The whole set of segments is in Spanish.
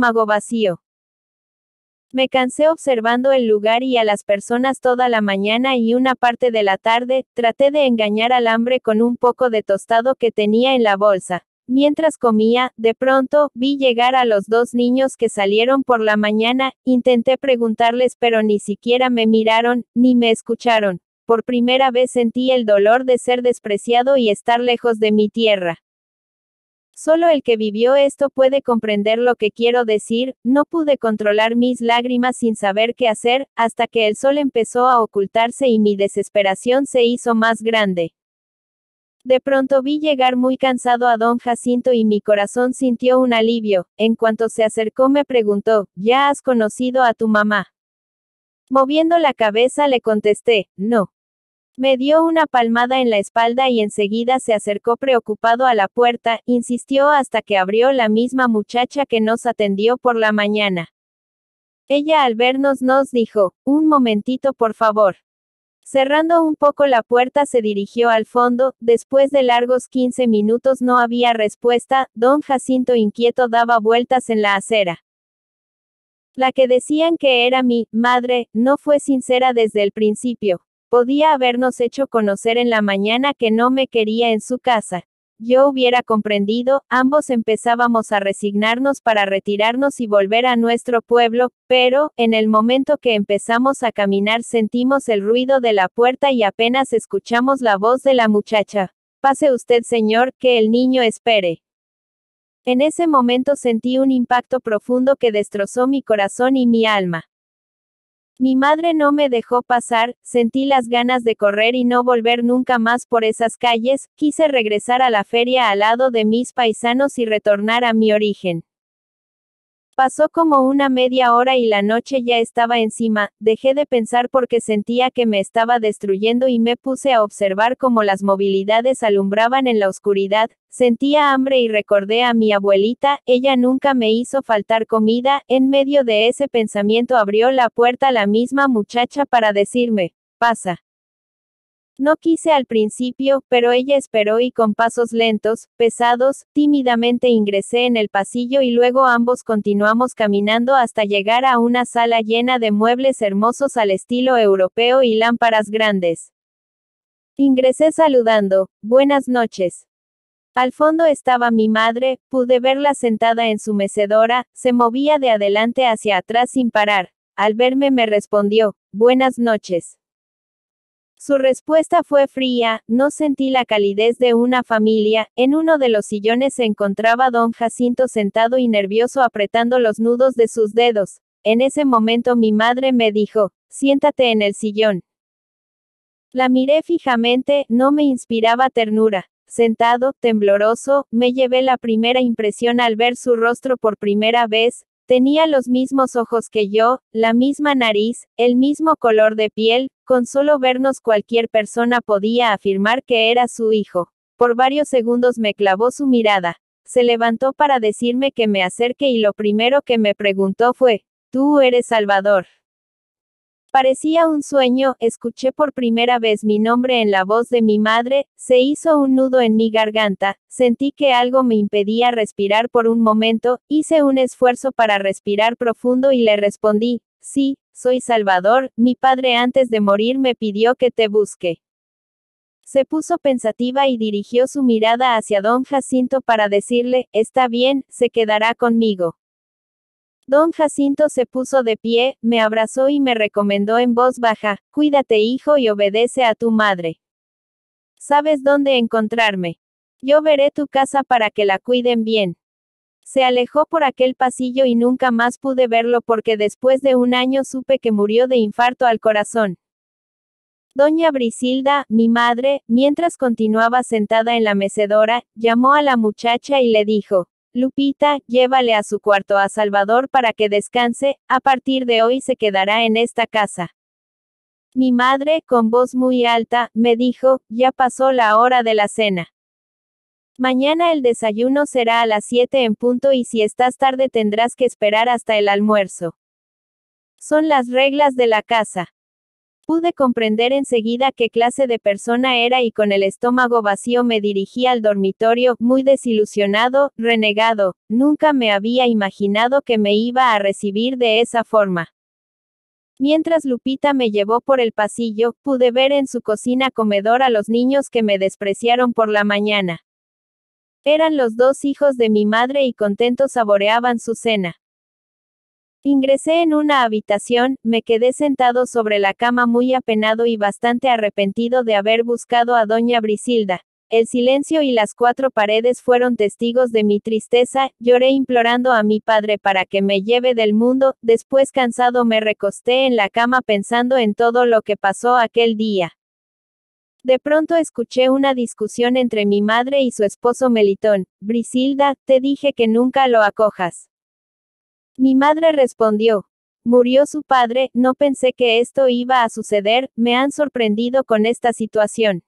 mago vacío. Me cansé observando el lugar y a las personas toda la mañana y una parte de la tarde, traté de engañar al hambre con un poco de tostado que tenía en la bolsa. Mientras comía, de pronto, vi llegar a los dos niños que salieron por la mañana, intenté preguntarles pero ni siquiera me miraron, ni me escucharon. Por primera vez sentí el dolor de ser despreciado y estar lejos de mi tierra. Solo el que vivió esto puede comprender lo que quiero decir, no pude controlar mis lágrimas sin saber qué hacer, hasta que el sol empezó a ocultarse y mi desesperación se hizo más grande. De pronto vi llegar muy cansado a don Jacinto y mi corazón sintió un alivio, en cuanto se acercó me preguntó, ¿ya has conocido a tu mamá? Moviendo la cabeza le contesté, no. Me dio una palmada en la espalda y enseguida se acercó preocupado a la puerta, insistió hasta que abrió la misma muchacha que nos atendió por la mañana. Ella al vernos nos dijo, un momentito por favor. Cerrando un poco la puerta se dirigió al fondo, después de largos 15 minutos no había respuesta, don Jacinto inquieto daba vueltas en la acera. La que decían que era mi madre, no fue sincera desde el principio. Podía habernos hecho conocer en la mañana que no me quería en su casa. Yo hubiera comprendido, ambos empezábamos a resignarnos para retirarnos y volver a nuestro pueblo, pero, en el momento que empezamos a caminar sentimos el ruido de la puerta y apenas escuchamos la voz de la muchacha. Pase usted, señor, que el niño espere. En ese momento sentí un impacto profundo que destrozó mi corazón y mi alma. Mi madre no me dejó pasar, sentí las ganas de correr y no volver nunca más por esas calles, quise regresar a la feria al lado de mis paisanos y retornar a mi origen. Pasó como una media hora y la noche ya estaba encima, dejé de pensar porque sentía que me estaba destruyendo y me puse a observar cómo las movilidades alumbraban en la oscuridad, sentía hambre y recordé a mi abuelita, ella nunca me hizo faltar comida, en medio de ese pensamiento abrió la puerta la misma muchacha para decirme, pasa. No quise al principio, pero ella esperó y con pasos lentos, pesados, tímidamente ingresé en el pasillo y luego ambos continuamos caminando hasta llegar a una sala llena de muebles hermosos al estilo europeo y lámparas grandes. Ingresé saludando, buenas noches. Al fondo estaba mi madre, pude verla sentada en su mecedora, se movía de adelante hacia atrás sin parar. Al verme me respondió, buenas noches. Su respuesta fue fría, no sentí la calidez de una familia. En uno de los sillones se encontraba don Jacinto sentado y nervioso apretando los nudos de sus dedos. En ese momento mi madre me dijo, siéntate en el sillón. La miré fijamente, no me inspiraba ternura. Sentado, tembloroso, me llevé la primera impresión al ver su rostro por primera vez, Tenía los mismos ojos que yo, la misma nariz, el mismo color de piel, con solo vernos cualquier persona podía afirmar que era su hijo. Por varios segundos me clavó su mirada. Se levantó para decirme que me acerque y lo primero que me preguntó fue, ¿tú eres Salvador? Parecía un sueño, escuché por primera vez mi nombre en la voz de mi madre, se hizo un nudo en mi garganta, sentí que algo me impedía respirar por un momento, hice un esfuerzo para respirar profundo y le respondí, sí, soy Salvador, mi padre antes de morir me pidió que te busque. Se puso pensativa y dirigió su mirada hacia don Jacinto para decirle, está bien, se quedará conmigo. Don Jacinto se puso de pie, me abrazó y me recomendó en voz baja, Cuídate hijo y obedece a tu madre. ¿Sabes dónde encontrarme? Yo veré tu casa para que la cuiden bien. Se alejó por aquel pasillo y nunca más pude verlo porque después de un año supe que murió de infarto al corazón. Doña Brisilda, mi madre, mientras continuaba sentada en la mecedora, llamó a la muchacha y le dijo, Lupita, llévale a su cuarto a Salvador para que descanse, a partir de hoy se quedará en esta casa. Mi madre, con voz muy alta, me dijo, ya pasó la hora de la cena. Mañana el desayuno será a las 7 en punto y si estás tarde tendrás que esperar hasta el almuerzo. Son las reglas de la casa. Pude comprender enseguida qué clase de persona era y con el estómago vacío me dirigí al dormitorio, muy desilusionado, renegado, nunca me había imaginado que me iba a recibir de esa forma. Mientras Lupita me llevó por el pasillo, pude ver en su cocina comedor a los niños que me despreciaron por la mañana. Eran los dos hijos de mi madre y contentos saboreaban su cena. Ingresé en una habitación, me quedé sentado sobre la cama muy apenado y bastante arrepentido de haber buscado a doña Brisilda. El silencio y las cuatro paredes fueron testigos de mi tristeza, lloré implorando a mi padre para que me lleve del mundo, después cansado me recosté en la cama pensando en todo lo que pasó aquel día. De pronto escuché una discusión entre mi madre y su esposo Melitón, Brisilda, te dije que nunca lo acojas. Mi madre respondió. Murió su padre, no pensé que esto iba a suceder, me han sorprendido con esta situación.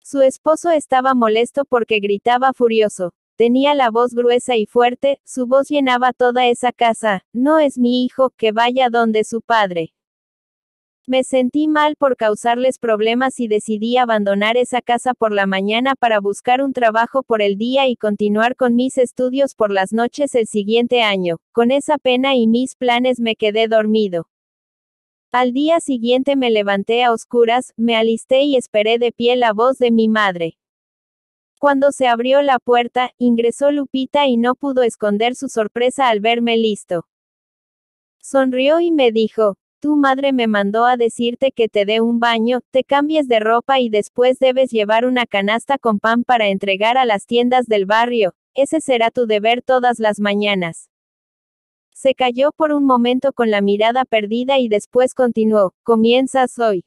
Su esposo estaba molesto porque gritaba furioso. Tenía la voz gruesa y fuerte, su voz llenaba toda esa casa, no es mi hijo, que vaya donde su padre. Me sentí mal por causarles problemas y decidí abandonar esa casa por la mañana para buscar un trabajo por el día y continuar con mis estudios por las noches el siguiente año. Con esa pena y mis planes me quedé dormido. Al día siguiente me levanté a oscuras, me alisté y esperé de pie la voz de mi madre. Cuando se abrió la puerta, ingresó Lupita y no pudo esconder su sorpresa al verme listo. Sonrió y me dijo, tu madre me mandó a decirte que te dé un baño, te cambies de ropa y después debes llevar una canasta con pan para entregar a las tiendas del barrio, ese será tu deber todas las mañanas. Se cayó por un momento con la mirada perdida y después continuó, comienzas hoy.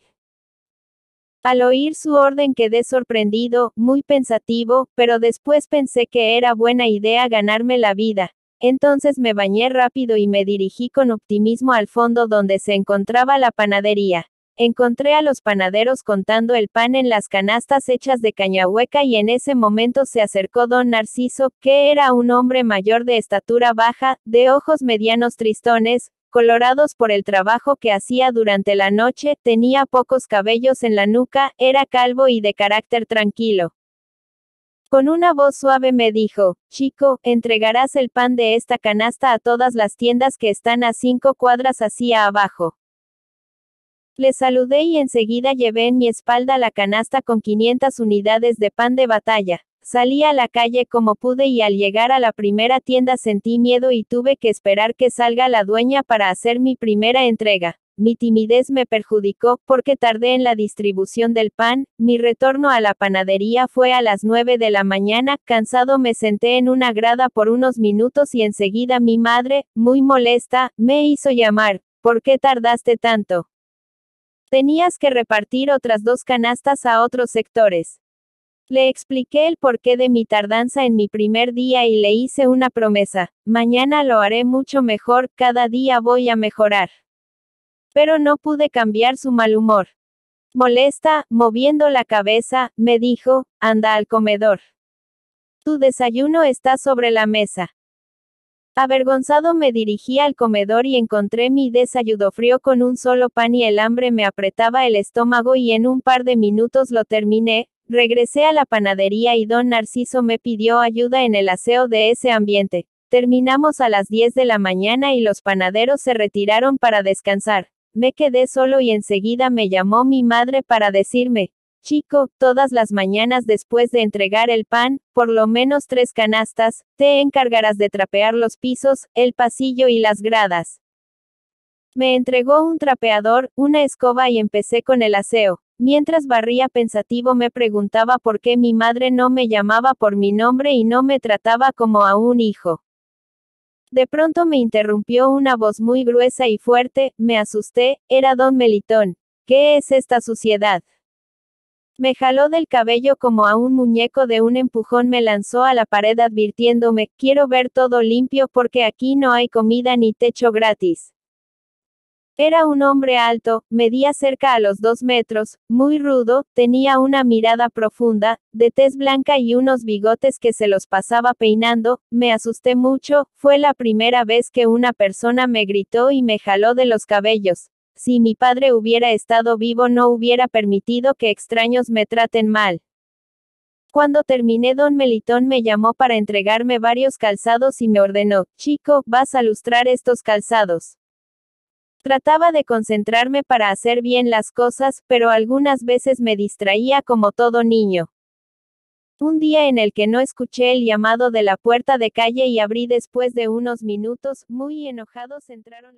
Al oír su orden quedé sorprendido, muy pensativo, pero después pensé que era buena idea ganarme la vida, entonces me bañé rápido y me dirigí con optimismo al fondo donde se encontraba la panadería. Encontré a los panaderos contando el pan en las canastas hechas de cañahueca y en ese momento se acercó don Narciso, que era un hombre mayor de estatura baja, de ojos medianos tristones, colorados por el trabajo que hacía durante la noche, tenía pocos cabellos en la nuca, era calvo y de carácter tranquilo. Con una voz suave me dijo, chico, entregarás el pan de esta canasta a todas las tiendas que están a cinco cuadras hacia abajo. Le saludé y enseguida llevé en mi espalda la canasta con 500 unidades de pan de batalla. Salí a la calle como pude y al llegar a la primera tienda sentí miedo y tuve que esperar que salga la dueña para hacer mi primera entrega mi timidez me perjudicó, porque tardé en la distribución del pan, mi retorno a la panadería fue a las 9 de la mañana, cansado me senté en una grada por unos minutos y enseguida mi madre, muy molesta, me hizo llamar, ¿por qué tardaste tanto? Tenías que repartir otras dos canastas a otros sectores. Le expliqué el porqué de mi tardanza en mi primer día y le hice una promesa, mañana lo haré mucho mejor, cada día voy a mejorar. Pero no pude cambiar su mal humor. Molesta, moviendo la cabeza, me dijo, anda al comedor. Tu desayuno está sobre la mesa. Avergonzado me dirigí al comedor y encontré mi desayuno frío con un solo pan y el hambre me apretaba el estómago y en un par de minutos lo terminé, regresé a la panadería y don Narciso me pidió ayuda en el aseo de ese ambiente. Terminamos a las 10 de la mañana y los panaderos se retiraron para descansar. Me quedé solo y enseguida me llamó mi madre para decirme, chico, todas las mañanas después de entregar el pan, por lo menos tres canastas, te encargarás de trapear los pisos, el pasillo y las gradas. Me entregó un trapeador, una escoba y empecé con el aseo. Mientras barría pensativo me preguntaba por qué mi madre no me llamaba por mi nombre y no me trataba como a un hijo. De pronto me interrumpió una voz muy gruesa y fuerte, me asusté, era don Melitón. ¿Qué es esta suciedad? Me jaló del cabello como a un muñeco de un empujón, me lanzó a la pared advirtiéndome, quiero ver todo limpio porque aquí no hay comida ni techo gratis. Era un hombre alto, medía cerca a los dos metros, muy rudo, tenía una mirada profunda, de tez blanca y unos bigotes que se los pasaba peinando, me asusté mucho, fue la primera vez que una persona me gritó y me jaló de los cabellos. Si mi padre hubiera estado vivo no hubiera permitido que extraños me traten mal. Cuando terminé, don Melitón me llamó para entregarme varios calzados y me ordenó, chico, vas a lustrar estos calzados. Trataba de concentrarme para hacer bien las cosas, pero algunas veces me distraía como todo niño. Un día en el que no escuché el llamado de la puerta de calle y abrí después de unos minutos, muy enojados entraron los...